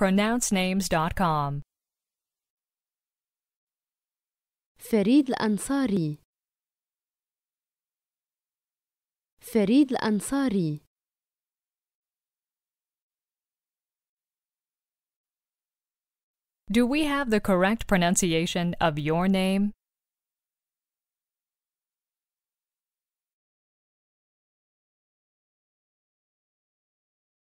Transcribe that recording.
pronouncenames.com فريد الأنصاري فريد الأنصاري Do we have the correct pronunciation of your name?